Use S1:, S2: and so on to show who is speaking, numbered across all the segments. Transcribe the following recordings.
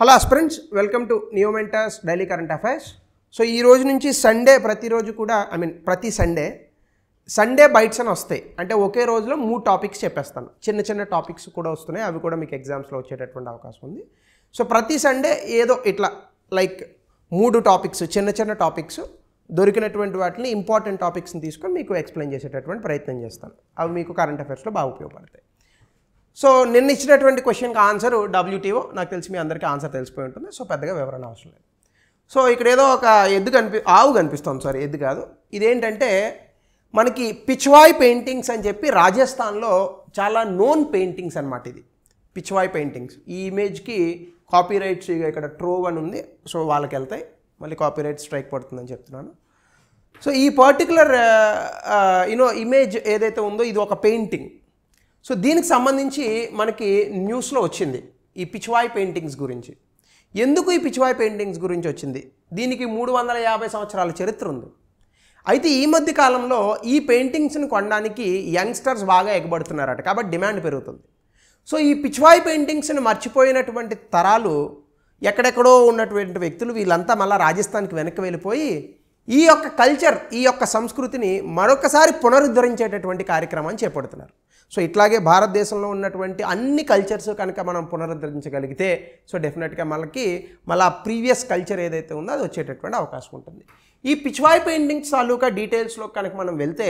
S1: hello అస్ప్రెండ్స్ welcome to నియోమెంటర్స్ daily current affairs so ఈ రోజు నుంచి సండే ప్రతిరోజు కూడా ఐ మీన్ ప్రతి సండే సండే బైట్స్ అని వస్తాయి అంటే ఒకే రోజులో మూడు టాపిక్స్ చెప్పేస్తాను చిన్న చిన్న టాపిక్స్ కూడా వస్తున్నాయి అవి కూడా మీకు ఎగ్జామ్స్లో వచ్చేటటువంటి అవకాశం ఉంది సో ప్రతి సండే ఏదో ఇట్లా లైక్ మూడు టాపిక్స్ చిన్న చిన్న టాపిక్స్ దొరికినటువంటి వాటిని ఇంపార్టెంట్ టాపిక్స్ని తీసుకొని మీకు ఎక్స్ప్లెయిన్ చేసేటటువంటి ప్రయత్నం చేస్తాను అవి మీకు కరెంట్ అఫైర్స్లో బాగా ఉపయోగపడతాయి సో నిన్న ఇచ్చినటువంటి క్వశ్చన్కి ఆన్సర్ డబ్ల్యూటీఓ నాకు తెలిసి మీ అందరికీ ఆన్సర్ తెలిసిపోయి ఉంటుంది సో పెద్దగా వివరణ అవసరం లేదు సో ఇక్కడ ఏదో ఒక ఎద్దు కనిపి ఆవు కనిపిస్తుంది సారీ ఎద్దు కాదు ఇదేంటంటే మనకి పిచ్వాయ్ పెయింటింగ్స్ అని చెప్పి రాజస్థాన్లో చాలా నోన్ పెయింటింగ్స్ అనమాట ఇది పిచ్వాయ్ పెయింటింగ్స్ ఈ ఇమేజ్కి కాపీ రైట్స్ ఇక్కడ ట్రోవ్ అని ఉంది సో వాళ్ళకి వెళ్తాయి మళ్ళీ కాపీ రైట్ స్ట్రైక్ పడుతుందని చెప్తున్నాను సో ఈ పర్టికులర్ యూనో ఇమేజ్ ఏదైతే ఉందో ఇది ఒక పెయింటింగ్ సో దీనికి సంబంధించి మనకి న్యూస్లో వచ్చింది ఈ పిచ్వాయ్ పెయింటింగ్స్ గురించి ఎందుకు ఈ పిచ్వాయ్ పెయింటింగ్స్ గురించి వచ్చింది దీనికి మూడు వందల యాభై సంవత్సరాల చరిత్ర ఉంది అయితే ఈ మధ్య కాలంలో ఈ పెయింటింగ్స్ని కొనడానికి యంగ్స్టర్స్ బాగా ఎగబడుతున్నారట కాబట్టి డిమాండ్ పెరుగుతుంది సో ఈ పిచ్వాయ్ పెయింటింగ్స్ని మర్చిపోయినటువంటి తరాలు ఎక్కడెక్కడో ఉన్నటువంటి వ్యక్తులు వీళ్ళంతా మళ్ళీ రాజస్థాన్కి వెనక్కి వెళ్ళిపోయి ఈ యొక్క కల్చర్ ఈ యొక్క సంస్కృతిని మరొకసారి పునరుద్ధరించేటటువంటి కార్యక్రమాన్ని చేపడుతున్నారు సో ఇట్లాగే భారతదేశంలో ఉన్నటువంటి అన్ని కల్చర్స్ కనుక మనం పునరుద్ధరించగలిగితే సో డెఫినెట్గా మనకి మళ్ళీ ఆ ప్రీవియస్ కల్చర్ ఏదైతే ఉందో అది వచ్చేటటువంటి అవకాశం ఉంటుంది ఈ పిచ్వాయి పెయింటింగ్స్ తాలూకా డీటెయిల్స్లో కనుక మనం వెళ్తే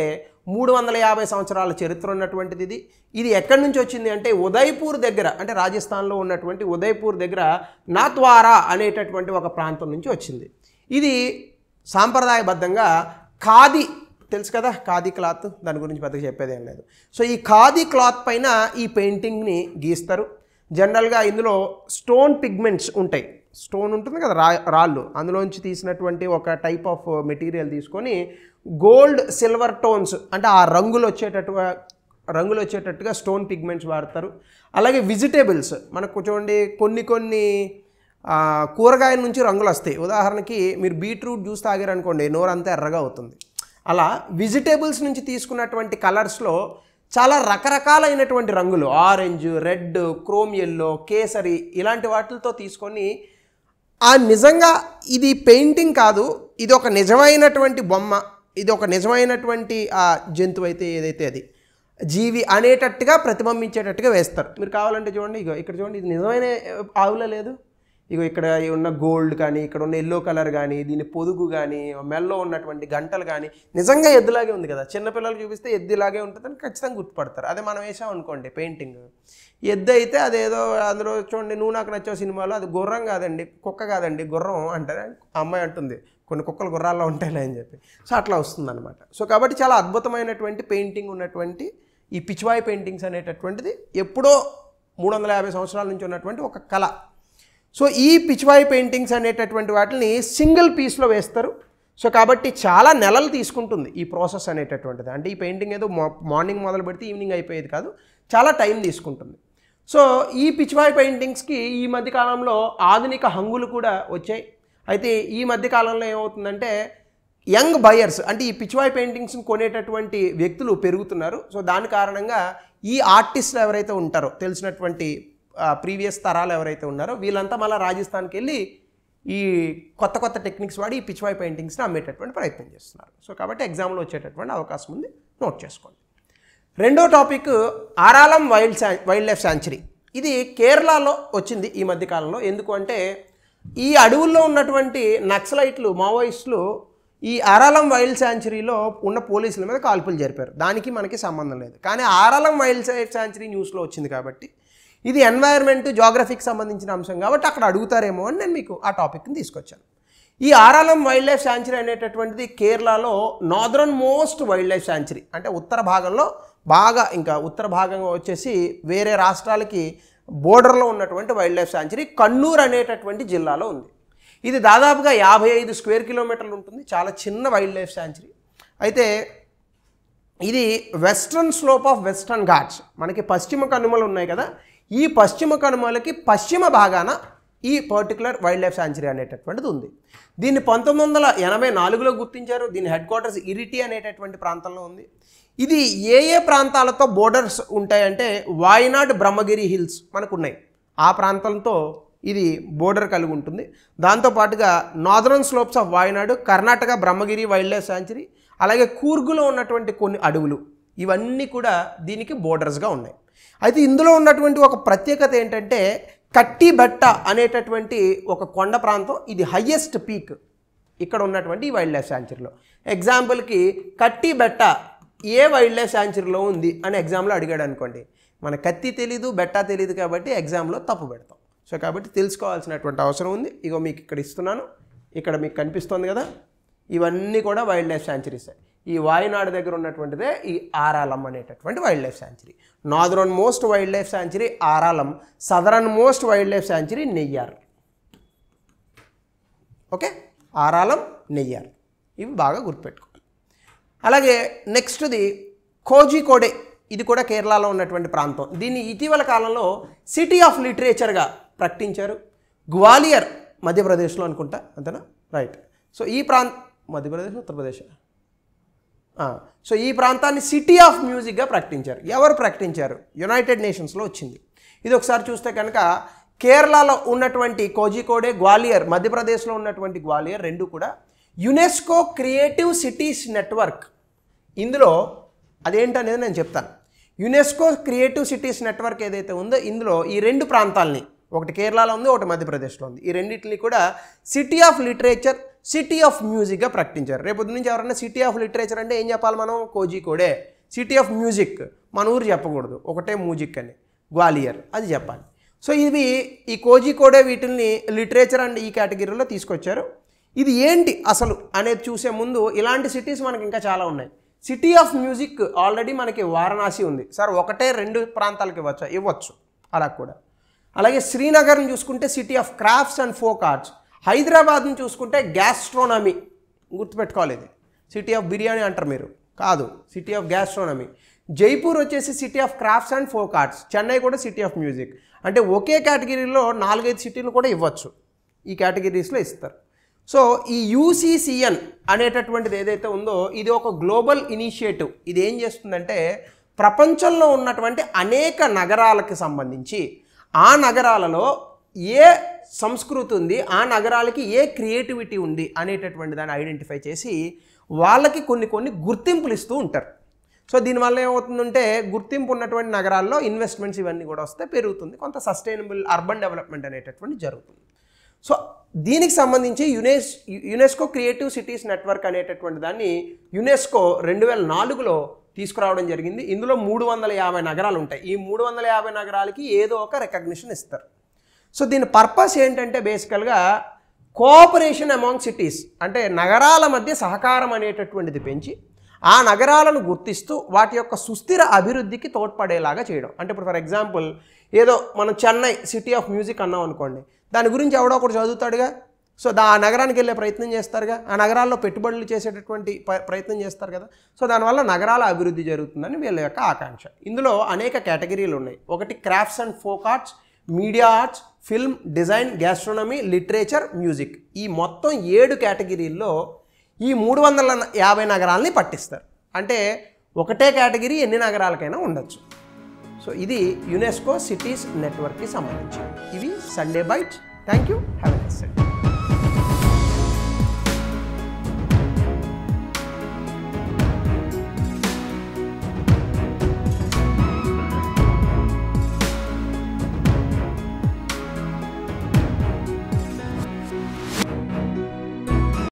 S1: మూడు వందల యాభై సంవత్సరాల చరిత్ర ఉన్నటువంటిది ఇది ఇది ఎక్కడి నుంచి వచ్చింది అంటే ఉదయ్పూర్ దగ్గర అంటే రాజస్థాన్లో ఉన్నటువంటి ఉదయ్పూర్ దగ్గర నాత్వారా అనేటటువంటి ఒక ప్రాంతం నుంచి వచ్చింది ఇది సాంప్రదాయబద్ధంగా ఖాదీ తెలుసు కదా ఖాదీ క్లాత్ దాని గురించి పెద్దగా చెప్పేదేం లేదు సో ఈ ఖాదీ క్లాత్ పైన ఈ పెయింటింగ్ని గీస్తారు జనరల్గా ఇందులో స్టోన్ పిగ్మెంట్స్ ఉంటాయి స్టోన్ ఉంటుంది కదా రా రాళ్ళు అందులోంచి తీసినటువంటి ఒక టైప్ ఆఫ్ మెటీరియల్ తీసుకొని గోల్డ్ సిల్వర్ టోన్స్ అంటే ఆ రంగులు వచ్చేటట్టుగా రంగులు వచ్చేటట్టుగా స్టోన్ పిగ్మెంట్స్ వాడతారు అలాగే వెజిటేబుల్స్ మనకు చూడండి కొన్ని కొన్ని కూరగాయల నుంచి రంగులు వస్తాయి ఉదాహరణకి మీరు బీట్రూట్ జ్యూస్ తాగారనుకోండి నోరంతా ఎర్రగా అవుతుంది అలా వెజిటేబుల్స్ నుంచి తీసుకున్నటువంటి కలర్స్లో చాలా రకరకాలైనటువంటి రంగులు ఆరెంజ్ రెడ్ క్రోమ్ ఎల్లో కేసరి ఇలాంటి వాటితో తీసుకొని ఆ నిజంగా ఇది పెయింటింగ్ కాదు ఇది ఒక నిజమైనటువంటి బొమ్మ ఇది ఒక నిజమైనటువంటి ఆ జంతువు అయితే ఏదైతే అది జీవి అనేటట్టుగా ప్రతిబింబించేటట్టుగా వేస్తారు మీరు కావాలంటే చూడండి ఇగో ఇక్కడ చూడండి ఇది నిజమైన ఆవుల లేదు ఇక ఇక్కడ ఉన్న గోల్డ్ కానీ ఇక్కడ ఉన్న ఎల్లో కలర్ కానీ దీని పొదుగు కానీ మెల్లో ఉన్నటువంటి గంటలు కానీ నిజంగా ఎద్దులాగే ఉంది కదా చిన్నపిల్లలు చూపిస్తే ఎద్దులాగే ఉంటుందని ఖచ్చితంగా గుర్తుపడతారు అదే మనం వేసాం అనుకోండి పెయింటింగ్ ఎద్దు అయితే అదేదో అందులో చూడండి నువ్వు నాకు నచ్చే సినిమాలో అది గుర్రం కాదండి కుక్క కాదండి గుర్రం అంటే అమ్మాయి అంటుంది కొన్ని కుక్కలు గుర్రాల్లో ఉంటాయిలే అని చెప్పి సో అట్లా వస్తుందన్నమాట సో కాబట్టి చాలా అద్భుతమైనటువంటి పెయింటింగ్ ఉన్నటువంటి ఈ పిచ్వాయి పెయింటింగ్స్ అనేటటువంటిది ఎప్పుడో మూడు వందల యాభై సంవత్సరాల నుంచి ఉన్నటువంటి ఒక కళ సో ఈ పిచివాయి పెయింటింగ్స్ అనేటటువంటి వాటిని సింగిల్ పీస్లో వేస్తారు సో కాబట్టి చాలా నెలలు తీసుకుంటుంది ఈ ప్రాసెస్ అనేటటువంటిది అంటే ఈ పెయింటింగ్ ఏదో మార్నింగ్ మొదలు పెడితే ఈవినింగ్ అయిపోయేది కాదు చాలా టైం తీసుకుంటుంది సో ఈ పిచివాయి పెయింటింగ్స్కి ఈ మధ్యకాలంలో ఆధునిక హంగులు కూడా వచ్చాయి అయితే ఈ మధ్యకాలంలో ఏమవుతుందంటే యంగ్ బయర్స్ అంటే ఈ పిచ్చివాయి పెయింటింగ్స్ని కొనేటటువంటి వ్యక్తులు పెరుగుతున్నారు సో దాని కారణంగా ఈ ఆర్టిస్టులు ఎవరైతే ఉంటారో తెలిసినటువంటి ప్రీవియస్ తరాలు ఎవరైతే ఉన్నారో వీళ్ళంతా మళ్ళీ రాజస్థాన్కి వెళ్ళి ఈ కొత్త కొత్త టెక్నిక్స్ వాడి ఈ పిచ్వాయి పెయింటింగ్స్ని అమ్మేటటువంటి ప్రయత్నం చేస్తున్నారు సో కాబట్టి ఎగ్జామ్లో వచ్చేటటువంటి అవకాశం ఉంది నోట్ చేసుకోండి రెండో topic Aralam wild wildlife sanctuary ఇది కేరళలో వచ్చింది ఈ మధ్యకాలంలో ఎందుకు అంటే ఈ అడవుల్లో ఉన్నటువంటి నక్సలైట్లు మావోయిస్టులు ఈ ఆరాలం వైల్డ్ శాంచురీలో ఉన్న పోలీసుల మీద కాల్పులు జరిపారు దానికి మనకి సంబంధం లేదు కానీ ఆరాలం వైల్డ్ శాంచురీ న్యూస్లో వచ్చింది కాబట్టి ఇది ఎన్వైర్న్మెంట్ జాగ్రఫీకి సంబంధించిన అంశం కాబట్టి అక్కడ అడుగుతారేమో అని నేను మీకు ఆ టాపిక్ని తీసుకొచ్చాను ఈ ఆరాలం వైల్డ్ లైఫ్ శాంచురీ అనేటటువంటిది కేరళలో northernmost wildlife sanctuary అంటే ఉత్తర భాగంలో బాగా ఇంకా ఉత్తర భాగంగా వచ్చేసి వేరే రాష్ట్రాలకి బోర్డర్లో ఉన్నటువంటి వైల్డ్ లైఫ్ శాంచురీ కన్నూర్ అనేటటువంటి జిల్లాలో ఉంది ఇది దాదాపుగా యాభై ఐదు స్క్వేర్ కిలోమీటర్లు ఉంటుంది చాలా చిన్న వైల్డ్ లైఫ్ శాంచురీ అయితే ఇది western slope of Western Ghats మనకి పశ్చిమ కనుమలు ఉన్నాయి కదా ఈ పశ్చిమ కనుమలకి పశ్చిమ భాగాన ఈ పర్టికులర్ వైల్డ్ లైఫ్ శాంచురీ అనేటటువంటిది ఉంది దీన్ని పంతొమ్మిది వందల ఎనభై నాలుగులో గుర్తించారు దీని హెడ్ క్వార్టర్స్ ఇరిటీ అనేటటువంటి ప్రాంతంలో ఉంది ఇది ఏ ఏ ప్రాంతాలతో బోర్డర్స్ ఉంటాయంటే వాయినాడ్ బ్రహ్మగిరి హిల్స్ మనకున్నాయి ఆ ప్రాంతంతో ఇది బోర్డర్ కలిగి ఉంటుంది దాంతోపాటుగా northern slopes of Wayanad Karnataka Brahmagiri wildlife sanctuary అలాగే కూర్గులో ఉన్నటువంటి కొన్ని అడవులు ఇవన్నీ కూడా దీనికి బోర్డర్స్గా ఉన్నాయి అయితే ఇందులో ఉన్నటువంటి ఒక ప్రత్యేకత ఏంటంటే కట్టిబట్ట అనేటటువంటి ఒక కొండ ప్రాంతం ఇది హయ్యెస్ట్ పీక్ ఇక్కడ ఉన్నటువంటి వైల్డ్ లైఫ్ శాంచురీలో ఎగ్జాంపుల్కి కట్టిబెట్ట ఏ వైల్డ్ లైఫ్ శాంచురీలో ఉంది అని ఎగ్జామ్లో అడిగాడు అనుకోండి మన కత్తి తెలీదు బెట్ట తెలియదు కాబట్టి ఎగ్జామ్లో తప్పు పెడతాం సో కాబట్టి తెలుసుకోవాల్సినటువంటి అవసరం ఉంది ఇగో మీకు ఇక్కడ ఇస్తున్నాను ఇక్కడ మీకు కనిపిస్తుంది కదా ఇవన్నీ కూడా వైల్డ్ లైఫ్ శాంచురీస్ ఈ వాయినాడు దగ్గర ఉన్నటువంటిదే ఈ ఆరాలం అనేటటువంటి wildlife sanctuary northernmost wildlife sanctuary Aralam southernmost wildlife sanctuary Neyyar okay Aralam Neyyar ఇవి బాగా గుర్తుపెట్టుకోవాలి అలాగే నెక్స్ట్ది కోజికోడే ఇది కూడా కేరళలో ఉన్నటువంటి ప్రాంతం దీన్ని ఇటీవల కాలంలో సిటీ ఆఫ్ లిటరేచర్గా ప్రకటించారు గ్వాలియర్ మధ్యప్రదేశ్లో అనుకుంటా అంతేనా రైట్ సో ఈ ప్రాంత మధ్యప్రదేశ్ ఉత్తరప్రదేశ్ సో ఈ ప్రాంతాన్ని సిటీ ఆఫ్ మ్యూజిక్గా ప్రకటించారు ఎవరు ప్రకటించారు యునైటెడ్ నేషన్స్లో వచ్చింది ఇది ఒకసారి చూస్తే కనుక కేరళలో ఉన్నటువంటి కోజికోడే గ్వాలియర్ మధ్యప్రదేశ్లో ఉన్నటువంటి గ్వాలియర్ రెండు కూడా యునెస్కో క్రియేటివ్ సిటీస్ నెట్వర్క్ ఇందులో అదేంటనేది నేను చెప్తాను యునెస్కో క్రియేటివ్ సిటీస్ నెట్వర్క్ ఏదైతే ఉందో ఇందులో ఈ రెండు ప్రాంతాలని ఒకటి కేరళలో ఉంది ఒకటి మధ్యప్రదేశ్లో ఉంది ఈ రెండింటిని కూడా city of literature city of మ్యూజిక్గా ప్రకటించారు రేపొద్దు నుంచి ఎవరైనా సిటీ ఆఫ్ లిటరేచర్ అంటే ఏం చెప్పాలి మనం కోజికోడే సిటీ ఆఫ్ మ్యూజిక్ మన ఊరు చెప్పకూడదు ఒకటే మ్యూజిక్ అని గ్వాలియర్ అది చెప్పాలి సో ఇవి ఈ కోజికోడే వీటిల్ని లిటరేచర్ అండ్ ఈ కేటగిరీలో తీసుకొచ్చారు ఇది ఏంటి అసలు అనేది చూసే ముందు ఇలాంటి సిటీస్ మనకి ఇంకా చాలా ఉన్నాయి సిటీ ఆఫ్ మ్యూజిక్ ఆల్రెడీ మనకి వారణాసి ఉంది సార్ ఒకటే రెండు ప్రాంతాలకు ఇవ్వచ్చు ఇవ్వచ్చు అలా కూడా అలాగే శ్రీనగర్ని చూసుకుంటే city of crafts and folk arts హైదరాబాద్ని చూసుకుంటే గ్యాస్ట్రోనమీ గుర్తుపెట్టుకోవాలి ఇది సిటీ ఆఫ్ బిర్యానీ అంటారు మీరు కాదు సిటీ ఆఫ్ గ్యాస్ట్రోనమీ జైపూర్ వచ్చేసి city of crafts and folk arts Chennai కూడా సిటీ ఆఫ్ మ్యూజిక్ అంటే ఒకే కేటగిరీలో నాలుగైదు సిటీలు కూడా ఇవ్వచ్చు ఈ కేటగిరీస్లో ఇస్తారు సో ఈ యూసీసీఎన్ అనేటటువంటిది ఏదైతే ఉందో ఇది ఒక గ్లోబల్ ఇనిషియేటివ్ ఇది ఏం చేస్తుందంటే ప్రపంచంలో ఉన్నటువంటి అనేక నగరాలకు సంబంధించి ఆ నగరాలలో ఏ సంస్కృతి ఉంది ఆ నగరాలకి ఏ క్రియేటివిటీ ఉంది అనేటటువంటి దాన్ని ఐడెంటిఫై చేసి వాళ్ళకి కొన్ని కొన్ని గుర్తింపులు ఇస్తూ ఉంటారు సో దీనివల్ల ఏమవుతుందంటే గుర్తింపు ఉన్నటువంటి నగరాల్లో ఇన్వెస్ట్మెంట్స్ ఇవన్నీ కూడా వస్తే పెరుగుతుంది కొంత సస్టైనబుల్ అర్బన్ డెవలప్మెంట్ అనేటటువంటి జరుగుతుంది సో దీనికి సంబంధించి యునెస్ యునెస్కో క్రియేటివ్ సిటీస్ నెట్వర్క్ అనేటటువంటి దాన్ని యునెస్కో రెండు వేల నాలుగులో తీసుకురావడం జరిగింది ఇందులో మూడు వందల యాభై నగరాలు ఉంటాయి ఈ మూడు వందల యాభై నగరాలకి ఏదో ఒక రికగ్నిషన్ ఇస్తారు సో దీని పర్పస్ ఏంటంటే బేసికల్గా కోఆపరేషన్ అమాంగ్ సిటీస్ అంటే నగరాల మధ్య సహకారం అనేటటువంటిది పెంచి ఆ నగరాలను గుర్తిస్తూ వాటి యొక్క సుస్థిర అభివృద్ధికి తోడ్పడేలాగా చేయడం అంటే ఇప్పుడు ఫర్ ఎగ్జాంపుల్ ఏదో మనం చెన్నై సిటీ ఆఫ్ మ్యూజిక్ అన్నాం అనుకోండి దాని గురించి ఎవడో ఒకటి చదువుతాడుగా సో దా ఆ నగరానికి వెళ్ళే ప్రయత్నం చేస్తారుగా ఆ నగరాల్లో పెట్టుబడులు చేసేటటువంటి ప్రయత్నం చేస్తారు కదా సో దానివల్ల నగరాల అభివృద్ధి జరుగుతుందని వీళ్ళ యొక్క ఆకాంక్ష ఇందులో అనేక కేటగిరీలు ఉన్నాయి ఒకటి crafts and folk arts media arts film design gastronomy literature music ఈ మొత్తం ఏడు కేటగిరీల్లో ఈ మూడు వందల యాభై నగరాలని పట్టిస్తారు అంటే ఒకటే కేటగిరీ ఎన్ని నగరాలకైనా ఉండొచ్చు సో ఇది యునెస్కో సిటీస్ నెట్వర్క్కి సంబంధించి ఇవి Sunday bytes thank you have a nice